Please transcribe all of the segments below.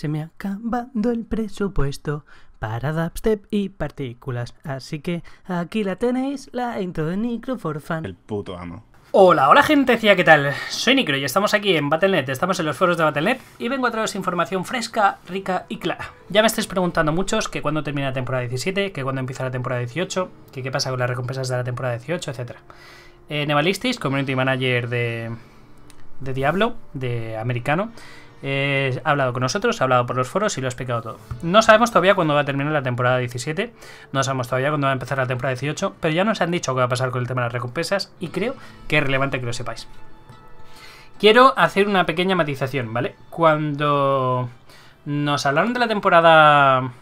Se me ha acabado el presupuesto para dubstep y partículas. Así que aquí la tenéis, la intro de Nicro for fan El puto amo. Hola, hola gente, ¿qué tal? Soy Nicro y estamos aquí en Battle.net, estamos en los foros de Battle.net y vengo a traeros información fresca, rica y clara. Ya me estáis preguntando muchos que cuándo termina la temporada 17, que cuándo empieza la temporada 18, que qué pasa con las recompensas de la temporada 18, etc. Eh, Nevalistis, Community Manager de, de Diablo, de americano, eh, ha hablado con nosotros, ha hablado por los foros y lo ha explicado todo. No sabemos todavía cuándo va a terminar la temporada 17, no sabemos todavía cuándo va a empezar la temporada 18, pero ya nos han dicho qué va a pasar con el tema de las recompensas y creo que es relevante que lo sepáis. Quiero hacer una pequeña matización, ¿vale? Cuando nos hablaron de la temporada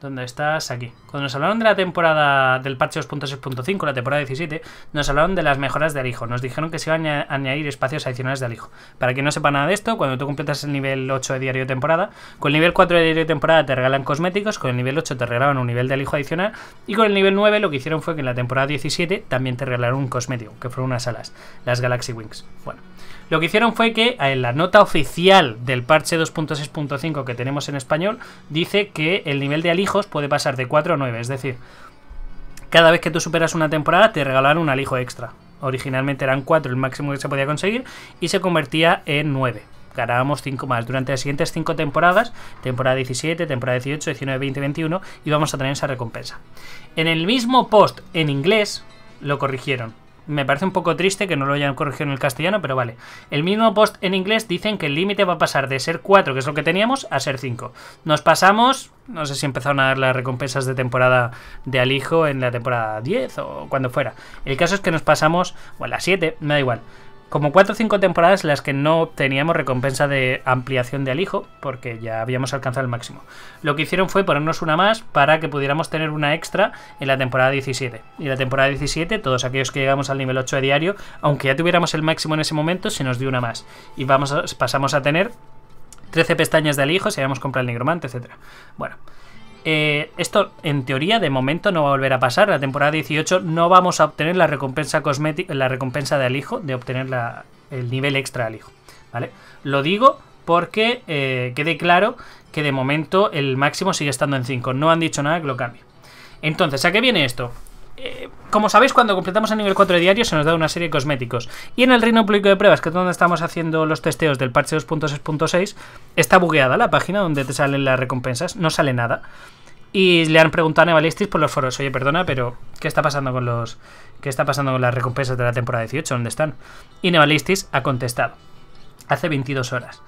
¿Dónde estás? Aquí. Cuando nos hablaron de la temporada del parche 2.6.5, la temporada 17, nos hablaron de las mejoras de Alijo. Nos dijeron que se iban a añadir espacios adicionales de Alijo. Para que no sepa nada de esto, cuando tú completas el nivel 8 de diario de temporada, con el nivel 4 de diario de temporada te regalan cosméticos, con el nivel 8 te regalan un nivel de Alijo adicional, y con el nivel 9 lo que hicieron fue que en la temporada 17 también te regalaron un cosmético, que fueron unas alas, las Galaxy Wings. Bueno. Lo que hicieron fue que en eh, la nota oficial del parche 2.6.5 que tenemos en español dice que el nivel de alijos puede pasar de 4 a 9, es decir, cada vez que tú superas una temporada te regalan un alijo extra. Originalmente eran 4 el máximo que se podía conseguir y se convertía en 9 ganábamos 5 más. Durante las siguientes 5 temporadas, temporada 17, temporada 18, 19, 20, 21, y vamos a tener esa recompensa. En el mismo post en inglés lo corrigieron me parece un poco triste que no lo hayan corregido en el castellano, pero vale. El mismo post en inglés dicen que el límite va a pasar de ser 4, que es lo que teníamos, a ser 5. Nos pasamos, no sé si empezaron a dar las recompensas de temporada de Alijo en la temporada 10 o cuando fuera. El caso es que nos pasamos, bueno, a la 7, me da igual como 4 o 5 temporadas las que no teníamos recompensa de ampliación de alijo, porque ya habíamos alcanzado el máximo. Lo que hicieron fue ponernos una más para que pudiéramos tener una extra en la temporada 17. Y la temporada 17, todos aquellos que llegamos al nivel 8 de diario, aunque ya tuviéramos el máximo en ese momento, se nos dio una más. Y vamos pasamos a tener 13 pestañas de alijo si habíamos comprado el nigromante, etc. Bueno. Eh, esto en teoría de momento no va a volver a pasar. La temporada 18 no vamos a obtener la recompensa cosmética, la recompensa del hijo, de obtener el nivel extra al hijo. ¿Vale? Lo digo porque eh, quede claro que de momento el máximo sigue estando en 5. No han dicho nada que lo cambie. Entonces, ¿a qué viene esto? Eh, como sabéis, cuando completamos el nivel 4 de diario se nos da una serie de cosméticos. Y en el reino público de pruebas, que es donde estamos haciendo los testeos del parche 2.6.6, está bugueada la página donde te salen las recompensas, no sale nada. Y le han preguntado a Nevalistis por los foros, oye, perdona, pero ¿qué está pasando con los qué está pasando con las recompensas de la temporada 18? ¿Dónde están? Y Nevalistis ha contestado hace 22 horas.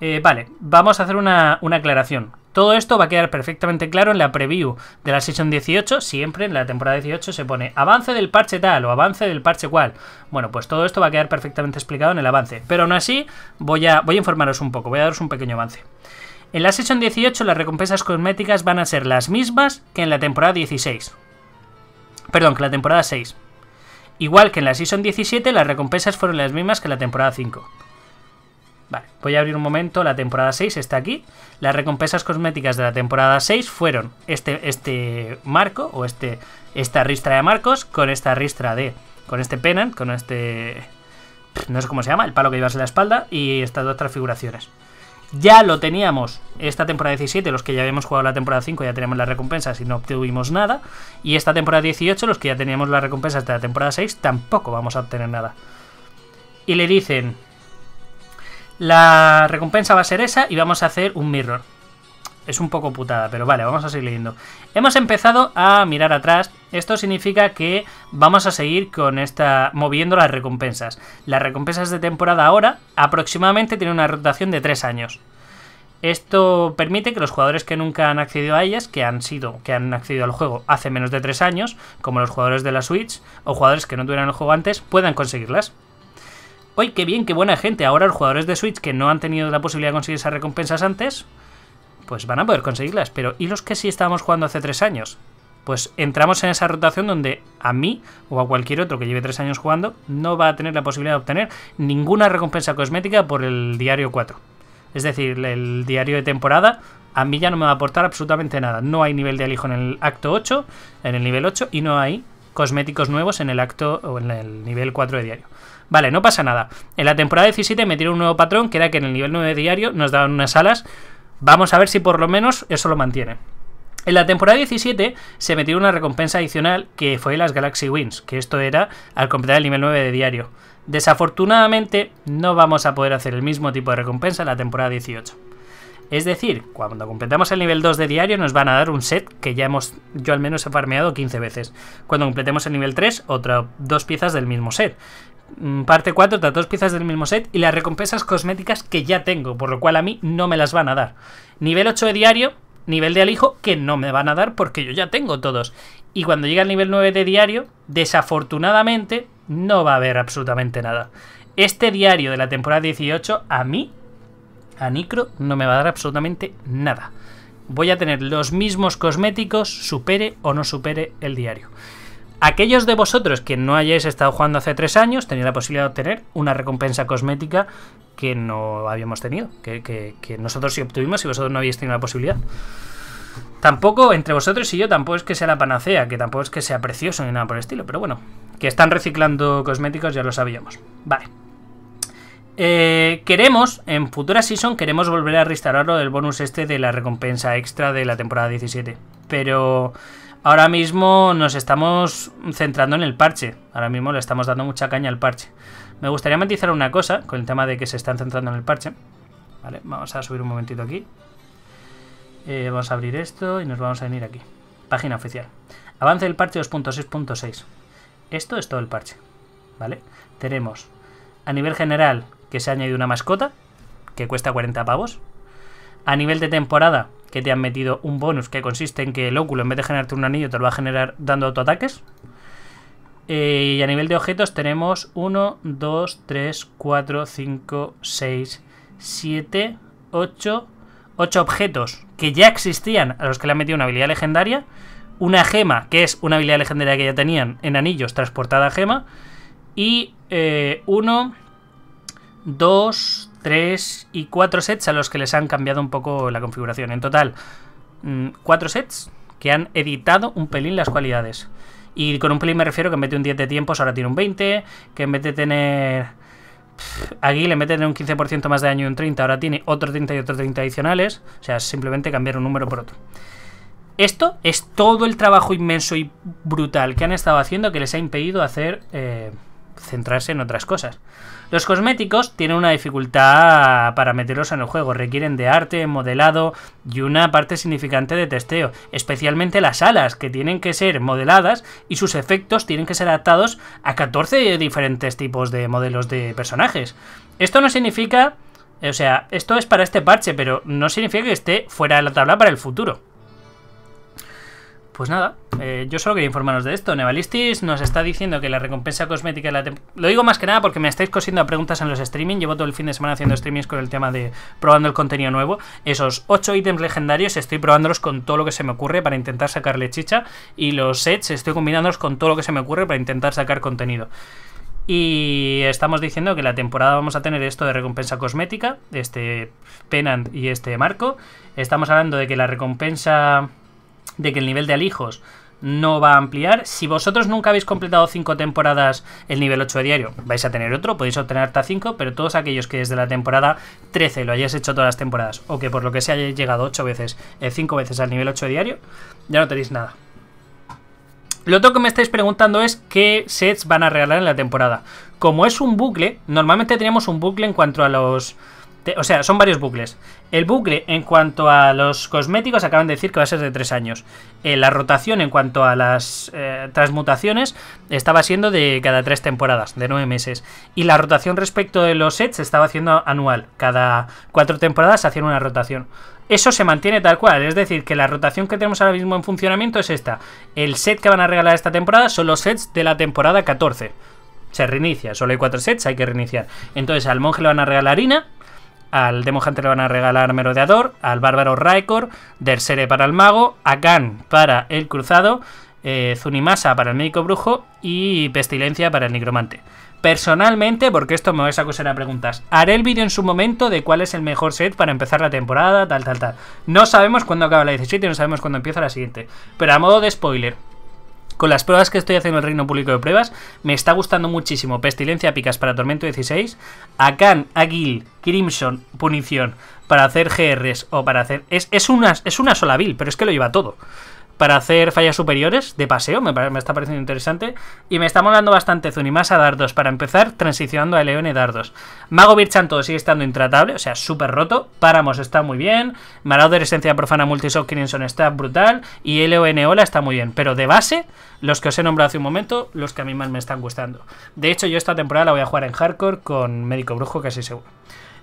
Eh, vale, vamos a hacer una, aclaración. Todo esto va a quedar perfectamente claro en la preview de la Season 18. Siempre en la temporada 18 se pone avance del parche tal o avance del parche cual. Bueno, pues todo esto va a quedar perfectamente explicado en el avance. Pero aún así voy a, voy a informaros un poco, voy a daros un pequeño avance. En la Season 18 las recompensas cosméticas van a ser las mismas que en la temporada 16. Perdón, que la temporada 6. Igual que en la Season 17 las recompensas fueron las mismas que en la temporada 5. Vale, voy a abrir un momento la temporada 6, está aquí. Las recompensas cosméticas de la temporada 6 fueron este, este marco o este, esta ristra de marcos con esta ristra de... con este pennant, con este... no sé cómo se llama, el palo que llevas en la espalda y estas dos transfiguraciones. Ya lo teníamos esta temporada 17, los que ya habíamos jugado la temporada 5 ya teníamos las recompensas y no obtuvimos nada. Y esta temporada 18, los que ya teníamos las recompensas de la temporada 6, tampoco vamos a obtener nada. Y le dicen, la recompensa va a ser esa y vamos a hacer un mirror. Es un poco putada, pero vale, vamos a seguir leyendo. Hemos empezado a mirar atrás. Esto significa que vamos a seguir con esta. moviendo las recompensas. Las recompensas de temporada ahora aproximadamente tienen una rotación de 3 años. Esto permite que los jugadores que nunca han accedido a ellas, que han sido, que han accedido al juego hace menos de 3 años, como los jugadores de la Switch, o jugadores que no tuvieran el juego antes, puedan conseguirlas. Oy, qué bien, qué buena gente! Ahora los jugadores de Switch que no han tenido la posibilidad de conseguir esas recompensas antes, pues van a poder conseguirlas. Pero ¿y los que sí estábamos jugando hace tres años? Pues entramos en esa rotación donde a mí o a cualquier otro que lleve tres años jugando no va a tener la posibilidad de obtener ninguna recompensa cosmética por el diario 4. Es decir, el diario de temporada a mí ya no me va a aportar absolutamente nada. No hay nivel de alijo en el acto 8, en el nivel 8, y no hay cosméticos nuevos en el acto o en el nivel 4 de diario. Vale, no pasa nada. En la temporada 17 metieron un nuevo patrón que era que en el nivel 9 de diario nos daban unas alas. Vamos a ver si por lo menos eso lo mantiene En la temporada 17 se metió una recompensa adicional que fue las Galaxy Wins, que esto era al completar el nivel 9 de diario. Desafortunadamente no vamos a poder hacer el mismo tipo de recompensa en la temporada 18. Es decir, cuando completamos el nivel 2 de diario nos van a dar un set que ya hemos, yo al menos he farmeado 15 veces. Cuando completemos el nivel 3, otras dos piezas del mismo set. Mm, parte 4, otras dos piezas del mismo set y las recompensas cosméticas que ya tengo, por lo cual a mí no me las van a dar. Nivel 8 de diario, nivel de alijo que no me van a dar porque yo ya tengo todos. Y cuando llega el nivel 9 de diario, desafortunadamente no va a haber absolutamente nada. Este diario de la temporada 18 a mí a Nicro no me va a dar absolutamente nada. Voy a tener los mismos cosméticos, supere o no supere el diario. Aquellos de vosotros que no hayáis estado jugando hace tres años, tenéis la posibilidad de obtener una recompensa cosmética que no habíamos tenido, que, que nosotros sí obtuvimos y vosotros no habéis tenido la posibilidad. Tampoco, entre vosotros y yo, tampoco es que sea la panacea, que tampoco es que sea precioso ni nada por el estilo, pero bueno, que están reciclando cosméticos ya lo sabíamos. Vale. Eh, queremos, en futura season, queremos volver a restaurarlo del bonus este de la recompensa extra de la temporada 17. Pero ahora mismo nos estamos centrando en el parche. Ahora mismo le estamos dando mucha caña al parche. Me gustaría matizar una cosa con el tema de que se están centrando en el parche. Vale, vamos a subir un momentito aquí. Eh, vamos a abrir esto y nos vamos a venir aquí. Página oficial. Avance del parche 2.6.6. Esto es todo el parche. ¿Vale? Tenemos a nivel general que se ha añadido una mascota, que cuesta 40 pavos. A nivel de temporada, que te han metido un bonus que consiste en que el óculo, en vez de generarte un anillo, te lo va a generar dando autoataques. Eh, y a nivel de objetos tenemos 1, 2, 3, 4, 5, 6, 7, 8, 8 objetos que ya existían a los que le han metido una habilidad legendaria. Una gema, que es una habilidad legendaria que ya tenían en anillos transportada a gema. Y 1, eh, 2, 3 y 4 sets a los que les han cambiado un poco la configuración. En total, 4 mm, sets que han editado un pelín las cualidades. Y con un pelín me refiero que en vez de un 10 de tiempos ahora tiene un 20, que en vez de tener... Aquí le meten un 15% más de daño y un 30, ahora tiene otro 30 y otro 30 adicionales. O sea, simplemente cambiar un número por otro. Esto es todo el trabajo inmenso y brutal que han estado haciendo que les ha impedido hacer... Eh, centrarse en otras cosas. Los cosméticos tienen una dificultad para meterlos en el juego, requieren de arte, modelado y una parte significante de testeo, especialmente las alas, que tienen que ser modeladas y sus efectos tienen que ser adaptados a 14 diferentes tipos de modelos de personajes. Esto no significa... O sea, esto es para este parche, pero no significa que esté fuera de la tabla para el futuro. Pues nada, eh, yo solo quería informaros de esto. Nevalistis nos está diciendo que la recompensa cosmética... La Lo digo más que nada porque me estáis cosiendo preguntas en los streaming. Llevo todo el fin de semana haciendo streamings con el tema de probando el contenido nuevo. Esos 8 ítems legendarios estoy probándolos con todo lo que se me ocurre para intentar sacarle chicha. Y los sets estoy combinándolos con todo lo que se me ocurre para intentar sacar contenido. Y estamos diciendo que la temporada vamos a tener esto de recompensa cosmética, este Penant y este Marco. Estamos hablando de que la recompensa de que el nivel de alijos no va a ampliar. Si vosotros nunca habéis completado 5 temporadas el nivel 8 de diario, vais a tener otro, podéis obtener hasta 5, pero todos aquellos que desde la temporada 13 lo hayáis hecho todas las temporadas, o que por lo que se hayáis llegado 8 veces, 5 eh, veces al nivel 8 de diario, ya no tenéis nada. Lo otro que me estáis preguntando es qué sets van a regalar en la temporada. Como es un bucle, normalmente tenemos un bucle en cuanto a los o sea, son varios bucles. El bucle en cuanto a los cosméticos acaban de decir que va a ser de 3 años. Eh, la rotación en cuanto a las eh, transmutaciones estaba siendo de cada 3 temporadas, de 9 meses. Y la rotación respecto de los sets estaba haciendo anual. Cada 4 temporadas hacían una rotación. Eso se mantiene tal cual, es decir, que la rotación que tenemos ahora mismo en funcionamiento es esta. El set que van a regalar esta temporada son los sets de la temporada 14. Se reinicia, solo hay cuatro sets, hay que reiniciar. Entonces al monje le van a regalar harina, al Demon le van a regalar Merodeador, al Bárbaro Raikor, Dersere para el Mago, Akan para el Cruzado, eh, Zunimasa para el Médico Brujo y Pestilencia para el Nigromante. Personalmente, porque esto me vais a acusar a preguntas, haré el vídeo en su momento de cuál es el mejor set para empezar la temporada, tal, tal, tal. No sabemos cuándo acaba la 17 y no sabemos cuándo empieza la siguiente. Pero a modo de spoiler, con las pruebas que estoy haciendo en el Reino Público de Pruebas, me está gustando muchísimo Pestilencia Picas para Tormento 16, Akan, Agil, Crimson, Punición, para hacer GRs o para hacer... Es, es, una, es una sola build, pero es que lo lleva todo para hacer fallas superiores de paseo, me, está pareciendo interesante. Y me está molando bastante Zunimasa Dardos para empezar, transicionando a Leone Dardos. Mago Virchanto sigue estando intratable, o sea, súper roto. Páramos está muy bien. Marauder Esencia Profana Multisoft Crimson está brutal. Y LON Ola está muy bien. Pero de base, los que os he nombrado hace un momento, los que a mí más me están gustando. De hecho, yo esta temporada la voy a jugar en hardcore con Médico Brujo, casi seguro.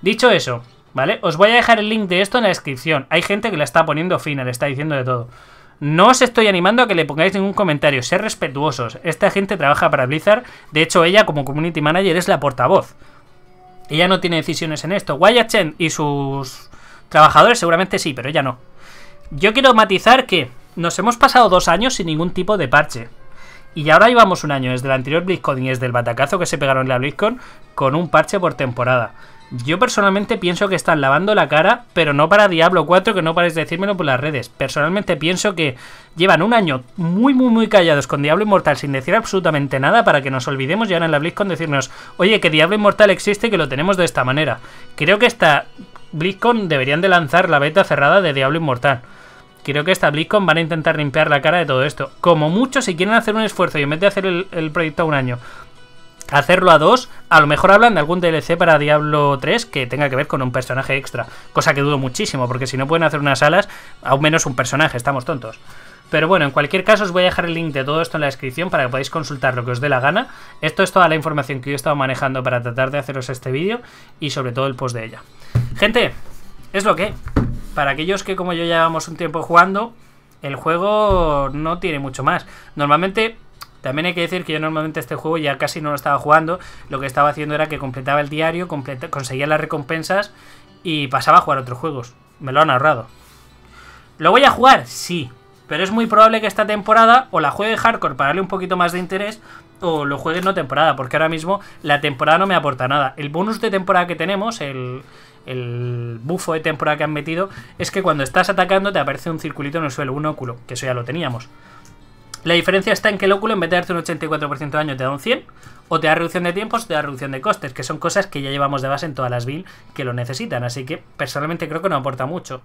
Dicho eso, ¿vale? Os voy a dejar el link de esto en la descripción. Hay gente que la está poniendo fina, le está diciendo de todo. No os estoy animando a que le pongáis ningún comentario, ser respetuosos. Esta gente trabaja para Blizzard, de hecho ella como community manager es la portavoz. Ella no tiene decisiones en esto. Wyatt Chen y sus trabajadores seguramente sí, pero ella no. Yo quiero matizar que nos hemos pasado dos años sin ningún tipo de parche. Y ahora llevamos un año desde el anterior BlizzCon y desde el batacazo que se pegaron en la BlizzCon con un parche por temporada. Yo personalmente pienso que están lavando la cara, pero no para Diablo 4, que no pares de decírmelo por las redes. Personalmente pienso que llevan un año muy, muy, muy callados con Diablo Inmortal sin decir absolutamente nada para que nos olvidemos y ahora en la BlizzCon decirnos, oye, que Diablo Inmortal existe y que lo tenemos de esta manera. Creo que esta BlizzCon deberían de lanzar la beta cerrada de Diablo Inmortal. Creo que esta BlizzCon van a intentar limpiar la cara de todo esto. Como mucho, si quieren hacer un esfuerzo y en vez de hacer el, proyecto a un año, hacerlo a dos, a lo mejor hablan de algún DLC para Diablo 3 que tenga que ver con un personaje extra, cosa que dudo muchísimo, porque si no pueden hacer unas alas, aún menos un personaje, estamos tontos. Pero bueno, en cualquier caso os voy a dejar el link de todo esto en la descripción para que podáis consultar lo que os dé la gana. Esto es toda la información que yo he estado manejando para tratar de haceros este vídeo y sobre todo el post de ella. Gente, es lo que... Para aquellos que como yo llevamos un tiempo jugando, el juego no tiene mucho más. Normalmente también hay que decir que yo normalmente este juego ya casi no lo estaba jugando, lo que estaba haciendo era que completaba el diario, conseguía las recompensas y pasaba a jugar otros juegos. Me lo han ahorrado. ¿Lo voy a jugar? Sí. Pero es muy probable que esta temporada o la juegue hardcore para darle un poquito más de interés o lo juegue no temporada, porque ahora mismo la temporada no me aporta nada. El bonus de temporada que tenemos, el, el bufo de temporada que han metido es que cuando estás atacando te aparece un circulito en el suelo, un óculo, que eso ya lo teníamos. La diferencia está en que el óculo en vez de darte un 84% de daño te da un 100, o te da reducción de tiempos, te da reducción de costes, que son cosas que ya llevamos de base en todas las builds que lo necesitan, así que personalmente creo que no aporta mucho.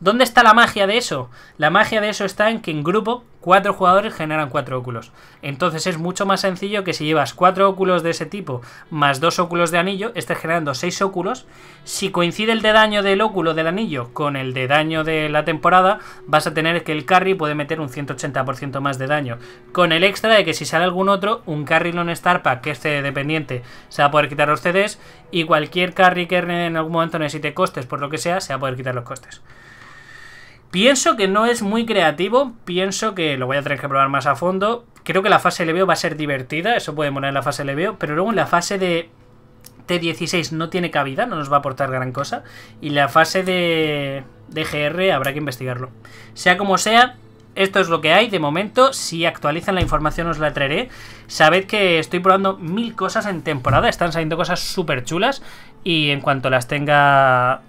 ¿Dónde está la magia de eso? La magia de eso está en que en grupo cuatro jugadores generan cuatro óculos. Entonces es mucho más sencillo que si llevas cuatro óculos de ese tipo más dos óculos de anillo, estés generando seis óculos. Si coincide el de daño del óculo del anillo con el de daño de la temporada, vas a tener que el carry puede meter un 180% más de daño. Con el extra de que si sale algún otro, un carry non star que esté dependiente, se va a poder quitar los CDs y cualquier carry que en algún momento necesite costes por lo que sea, se va a poder quitar los costes. Pienso que no es muy creativo, pienso que lo voy a tener que probar más a fondo. Creo que la fase Leveo va a ser divertida, eso puede morar en la fase Leveo pero luego en la fase de T16 no tiene cabida, no nos va a aportar gran cosa. Y la fase de, de GR habrá que investigarlo. Sea como sea, esto es lo que hay de momento. Si actualizan la información os la traeré. Sabed que estoy probando mil cosas en temporada. Están saliendo cosas súper chulas. Y en cuanto las tenga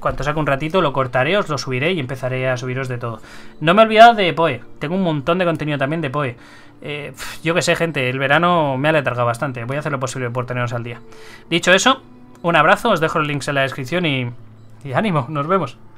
cuanto saque un ratito lo cortaré, os lo subiré y empezaré a subiros de todo. No me he olvidado de Poe, tengo un montón de contenido también de Poe. Eh, yo que sé, gente, el verano me ha letargado bastante, voy a hacer lo posible por teneros al día. Dicho eso, un abrazo, os dejo los links en la descripción y, y ánimo, nos vemos.